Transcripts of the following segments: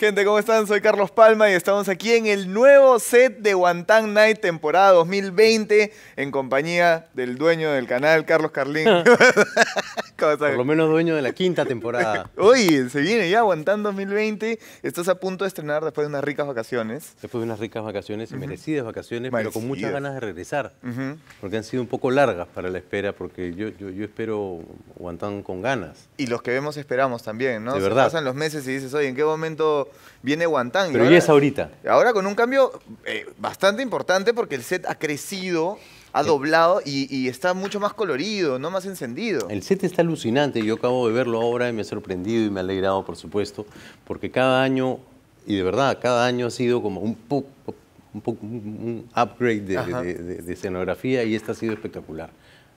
Gente, ¿cómo están? Soy Carlos Palma y estamos aquí en el nuevo set de Guantán Night temporada 2020 en compañía del dueño del canal, Carlos Carlín. Por lo menos dueño de la quinta temporada. Oye, se viene ya Guantán 2020. Estás a punto de estrenar después de unas ricas vacaciones. Después de unas ricas vacaciones y merecidas vacaciones, pero con muchas ganas de regresar. Porque han sido un poco largas para la espera, porque yo, yo, espero Guantán con ganas. Y los que vemos esperamos también, ¿no? De verdad. pasan los meses y dices, oye, ¿en qué momento viene Guantánamo. Pero ya es ahorita. Ahora con un cambio eh, bastante importante porque el set ha crecido, ha doblado y, está mucho más colorido, no más encendido. El set está alucinante, yo acabo de verlo ahora y me ha sorprendido y me ha alegrado, por supuesto, porque cada año, y de verdad, cada año ha sido como un un, upgrade de, de escenografía y esta ha sido espectacular.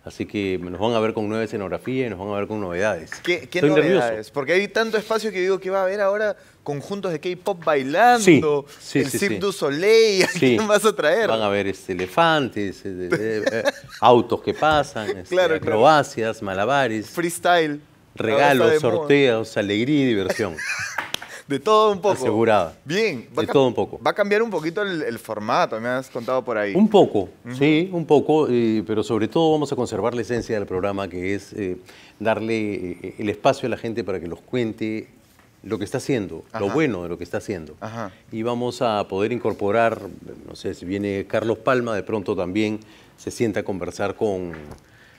Así que nos van a ver con nueva escenografía y nos van a ver con novedades. ¿Qué, novedades? Porque hay tanto espacio que digo que va a haber ahora conjuntos de K-pop bailando, sí, el Cirque du Soleil, ¿a quién vas a traer? Van a ver este, elefantes, eh, eh, autos que pasan, este, acrobacias, malabares. Freestyle. Regalos, sorteos, alegría y diversión. De todo un poco. Asegurada. Bien. Va de todo un poco. Va a cambiar un poquito el, formato, me has contado por ahí. Un poco, sí, un poco, pero sobre todo vamos a conservar la esencia del programa, que es eh, darle eh, el espacio a la gente para que los cuente lo que está haciendo, lo bueno de lo que está haciendo. Y vamos a poder incorporar, no sé, si viene Carlos Palma, de pronto también se sienta a conversar con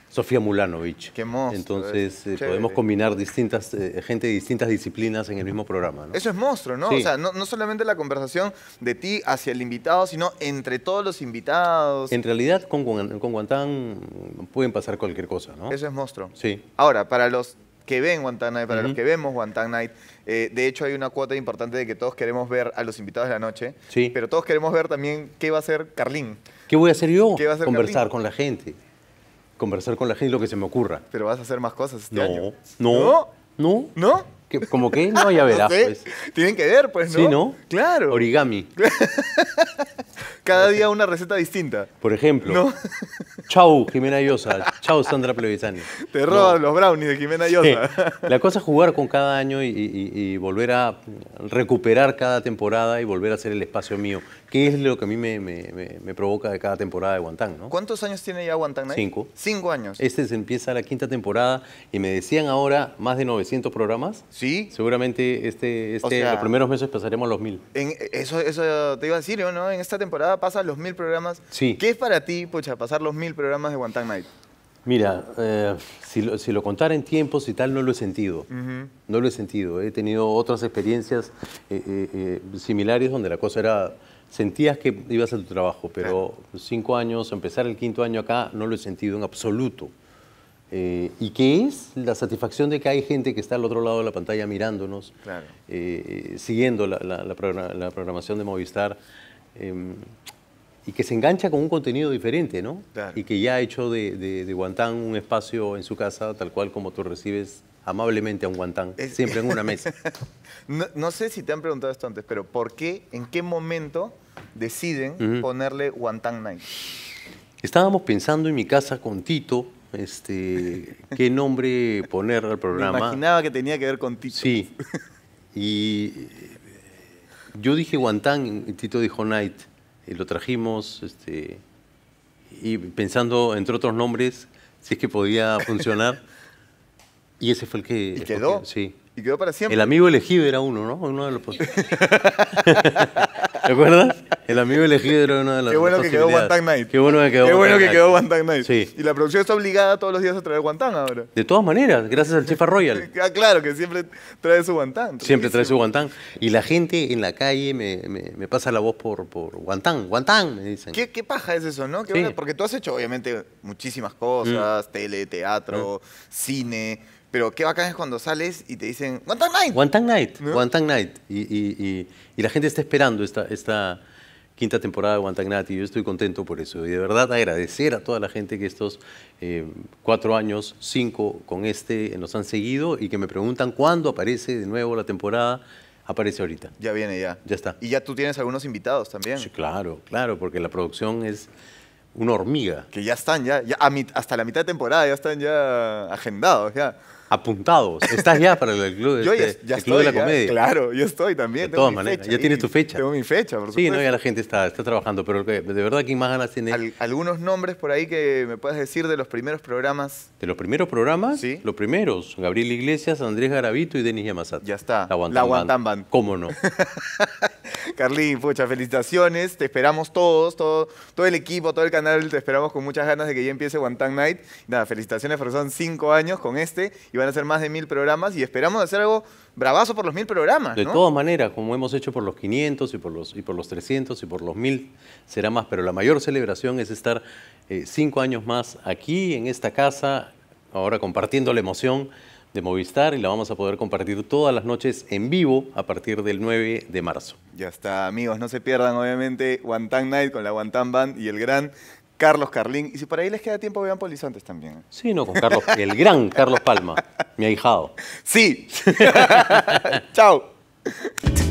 Sofía Mulanovich. Qué monstruo. Entonces eh, podemos combinar distintas eh, gente de distintas disciplinas en el mismo programa. Eso es monstruo, ¿no? O sea, no, solamente la conversación de ti hacia el invitado, sino entre todos los invitados. En realidad, con, con Guantán pueden pasar cualquier cosa, ¿no? Eso es monstruo. Sí. Ahora, para los que ven Guantán Night, para los que vemos Guantán Night. Eh, de hecho, hay una cuota importante de que todos queremos ver a los invitados de la noche. Sí. Pero todos queremos ver también qué va a hacer Carlín. ¿Qué voy a hacer yo? ¿Qué va a hacer Conversar con la gente conversar con la gente lo que se me ocurra. Pero vas a hacer más cosas este no, No. ¿No? ¿No? ¿Que, ¿Como qué? No, ya verás. Pues. Tienen que ver, pues, ¿no? Sí, ¿no? Claro. Origami. Cada día una receta distinta. Por ejemplo. Chau, Jimena Llosa. Chau, Sandra Plevisani. Te roban los brownies de Jimena Llosa. La cosa es jugar con cada año y, volver a recuperar cada temporada y volver a ser el espacio mío. qué es lo que a mí me, provoca de cada temporada de Guantán, ¿no? ¿Cuántos años tiene ya Guantán Cinco. Cinco años. Este se empieza la quinta temporada y me decían ahora más de 900 programas. Sí. Seguramente este, este los primeros meses pasaremos a los mil. eso, eso te iba a decir, ¿no? En esta temporada los mil programas. ¿Qué es para ti, Pocha, pasar los mil programas de One Night? Mira, eh, si, lo, si, contara en tiempos y tal, no lo he sentido. No lo he sentido. He tenido otras experiencias eh, eh, similares donde la cosa era... Sentías que ibas a tu trabajo, pero cinco años, empezar el quinto año acá, no lo he sentido en absoluto. y qué es la satisfacción de que hay gente que está al otro lado de la pantalla mirándonos, siguiendo la programación de Movistar. Em, y que se engancha con un contenido diferente, ¿no? Y que ya ha hecho de, Guantán un espacio en su casa, tal cual como tú recibes amablemente a un Guantán, siempre en una mesa. no, sé si te han preguntado esto antes, pero ¿por qué, en qué momento deciden ponerle Guantán Night? Estábamos pensando en mi casa con Tito, este, qué nombre poner al programa. Me imaginaba que tenía que ver con Tito. Sí. Y yo dije Guantán, Tito dijo Knight. y lo trajimos, este, y pensando, entre otros nombres, si es que podía funcionar, y ese fue el que... quedó? sí. Y quedó para siempre. El amigo elegido era uno, ¿no? Uno de los ¿Te acuerdas? El amigo elegido era uno de los Qué bueno que quedó One Night. Qué bueno que quedó, Qué bueno que quedó One Night. Sí. Y la producción está obligada todos los días a traer guantán ahora. De todas maneras, gracias al Chef Royal. ah, claro, que siempre trae su guantán. Siempre trae su guantán. Y la gente en la calle me, pasa la voz por, por guantán, guantán, me dicen. ¿Qué, paja es eso, no? Porque tú has hecho, obviamente, muchísimas cosas, mm. tele, teatro, mm. cine pero qué bacán es cuando sales y te dicen, One Night. One Night, Night. Y, la gente está esperando esta, quinta temporada de One Night y yo estoy contento por eso. Y de verdad agradecer a toda la gente que estos eh, cuatro años, cinco con este, eh, nos han seguido y que me preguntan cuándo aparece de nuevo la temporada aparece ahorita. Ya viene, ya. Ya está. Y ya tú tienes algunos invitados también. claro, claro, porque la producción es una hormiga. Que ya están, ya, hasta la mitad de temporada ya están ya agendados, ya apuntados. Estás ya para el club, este, club de la comedia. Claro, yo estoy también. De todas maneras, ya tienes tu fecha. Tengo mi fecha, por supuesto. Sí, no, ya la gente está, está trabajando, pero de verdad, ¿quién más ganas tiene? algunos nombres por ahí que me puedas decir de los primeros programas. ¿De los primeros programas? Sí. Los primeros. Gabriel Iglesias, Andrés Garavito y Denis Yamasat. Ya está. La guantanban ¿Cómo no? Carlín, muchas felicitaciones. Te esperamos todos, todo, el equipo, todo el canal. Te esperamos con muchas ganas de que ya empiece One Night. Nada, felicitaciones porque son cinco años con este y van a ser más de mil programas y esperamos hacer algo bravazo por los mil programas. De todas maneras, como hemos hecho por los 500 y por los, y 300 y por los mil, será más. Pero la mayor celebración es estar eh, cinco años más aquí, en esta casa, ahora compartiendo la emoción de Movistar y la vamos a poder compartir todas las noches en vivo a partir del 9 de marzo. Ya está, amigos, no se pierdan obviamente Guantán Night con la Guantán Band y el gran Carlos Carlín. Y si por ahí les queda tiempo, vean polizantes también. ¿eh? Sí, no, con Carlos, el gran Carlos Palma, mi ahijado. Sí. Chao.